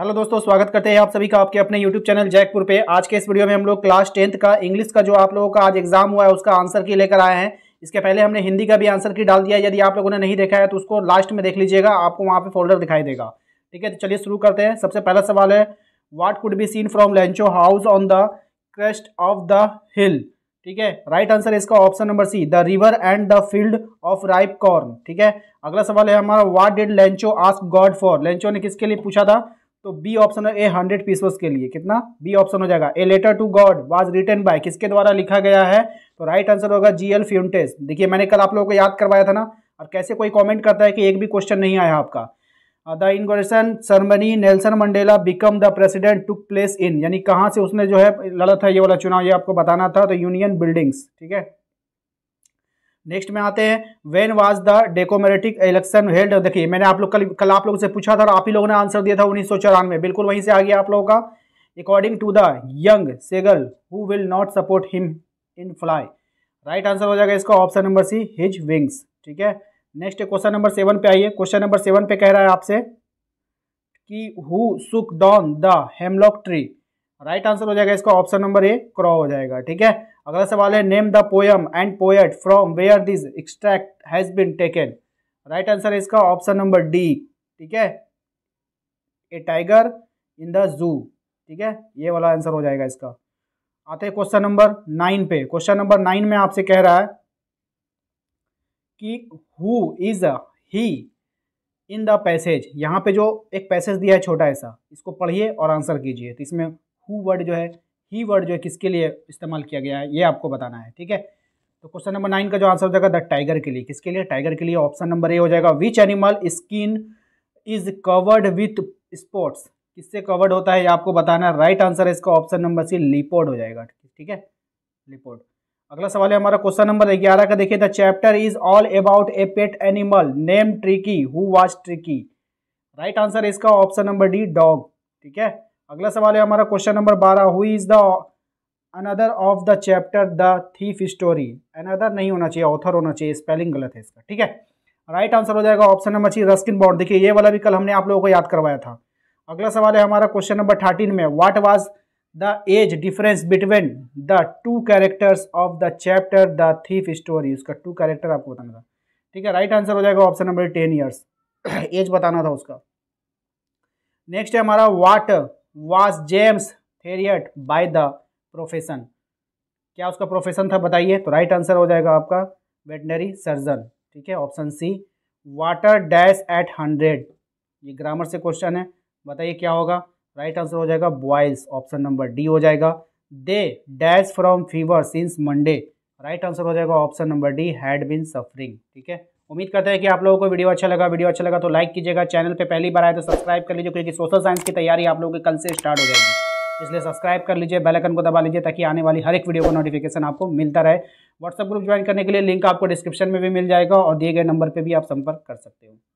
hello दोस्तों स्वागत करते हैं आप सभी का आपके अपने यूट्यूब चैनल जैकपुर पे आज के इस वीडियो में हम लोग क्लास टेंथ का इंग्लिश का जो आप लोगों का आज एग्जाम हुआ है उसका आंसर की लेकर आए हैं इसके पहले हमने हिंदी का भी आंसर की डाल दिया यदि आप लोगों ने नहीं देखा है तो उसको लास्ट में देख लीजिएगा आपको वहाँ पर फोल्डर दिखाई देगा ठीक है तो चलिए शुरू करते हैं सबसे पहला सवाल है what could be seen from Lencho house on the crest of the hill ठीक है राइट आंसर इसका option number C the river and the field of ripe corn ठीक है अगला सवाल है हमारा what did Lencho ask God for Lencho ने किसके लिए पूछा था तो बी ऑप्शन है ए हंड्रेड पीसोस के लिए कितना बी ऑप्शन हो जाएगा A letter to God was return by किसके द्वारा लिखा गया है तो राइट आंसर होगा जी एल फ्यूनटेस देखिए मैंने कल आप लोगों को याद करवाया था ना और कैसे कोई कमेंट करता है कि एक भी क्वेश्चन नहीं आया आपका the inauguration ceremony Nelson Mandela become the president took place in यानी कहाँ से उसने जो है लड़ा था ये वाला चुनाव ये आपको बताना था तो यूनियन बिल्डिंग्स ठीक है नेक्स्ट में आते हैं when was the democratic election held देखिए मैंने आप लोग कल कल आप लोगों से पूछा था और आप ही लोगों ने आंसर दिया था उन्नीस सौ चौरानवे बिल्कुल वहीं से आ गया आप लोगों का according to the young seagull who will not support him in fly right answer हो जाएगा इसका option number C his wings ठीक है नेक्स्ट क्वेश्चन नंबर सेवन पे आइए क्वेश्चन नंबर सेवन पे कह रहा है आपसे कि who shook down the hemlock tree right answer हो जाएगा इसका ऑप्शन नंबर ए क्रॉ हो जाएगा ठीक है अगला सवाल है name the poem and poet from where this extract has been taken right answer है इसका ऑप्शन नंबर डी ठीक है ए टाइगर इन द जू ठीक है ये वाला आंसर हो जाएगा इसका आते हैं क्वेश्चन नंबर नाइन पे क्वेश्चन नंबर नाइन में आपसे कह रहा है कि who is he in the passage यहाँ पे जो एक पैसेज दिया है छोटा ऐसा इसको पढ़िए और आंसर कीजिए तो इसमें हु वर्ड जो है ही वर्ड जो है किसके लिए इस्तेमाल किया गया है ये आपको बताना है ठीक है तो क्वेश्चन नंबर नाइन का जो आंसर हो जाएगा द टाइगर के लिए किसके लिए टाइगर के लिए ऑप्शन नंबर ए हो जाएगा which animal skin is covered with spots किससे कवर्ड होता है ये आपको बताना है राइट आंसर है इसका ऑप्शन नंबर सी लिपोर्ड हो जाएगा ठीक है लिपोर्ड अगला सवाल है हमारा क्वेश्चन नंबर ग्यारह का देखिए the chapter is all about a pet animal name tricky who was tricky right answer है इसका ऑप्शन नंबर डी डॉग ठीक है अगला सवाल है हमारा क्वेश्चन नंबर बारह हुई is the another of the chapter the thief story another नहीं होना चाहिए ऑथर होना चाहिए स्पेलिंग गलत है इसका ठीक है राइट आंसर हो जाएगा ऑप्शन नंबर छह रस्किन बॉन्ड देखिए ये वाला भी कल हमने आप लोगों को याद करवाया था अगला सवाल है हमारा क्वेश्चन नंबर थर्टीन में what was the age difference between the two characters of the chapter the thief story उसका टू कैरेक्टर आपको बताना था ठीक है राइट आंसर हो जाएगा option number ten years age बताना था उसका नेक्स्ट है हमारा what was James Herriot by the profession क्या उसका प्रोफेशन था बताइए तो राइट आंसर हो जाएगा आपका वेटनरी सर्जन ठीक है option C water dash eight hundred ये ग्रामर से क्वेश्चन है बताइए क्या होगा राइट आंसर हो जाएगा बॉयज ऑप्शन नंबर डी हो जाएगा they dash from fever since Monday right answer हो जाएगा option number D had been suffering ठीक है उम्मीद करते हैं कि आप लोगों को वीडियो अच्छा लगा वीडियो अच्छा लगा तो लाइक कीजिएगा चैनल पे पहली बार आए तो सब्सक्राइब कर लीजिए क्योंकि सोशल साइंस की तैयारी आप लोगों की कल से स्टार्ट हो जाएगी इसलिए सब्सक्राइब कर लीजिए बेल आइकन को दबा लीजिए ताकि आने वाली हर एक वीडियो का नोटिफिकेशन आपको मिलता रहे व्हाट्सअप ग्रुप ज्वाइन करने के लिए लिंक आपको डिस्क्रिप्शन में भी मिल जाएगा और दिए गए नंबर पर भी आप संपर्क कर सकते हो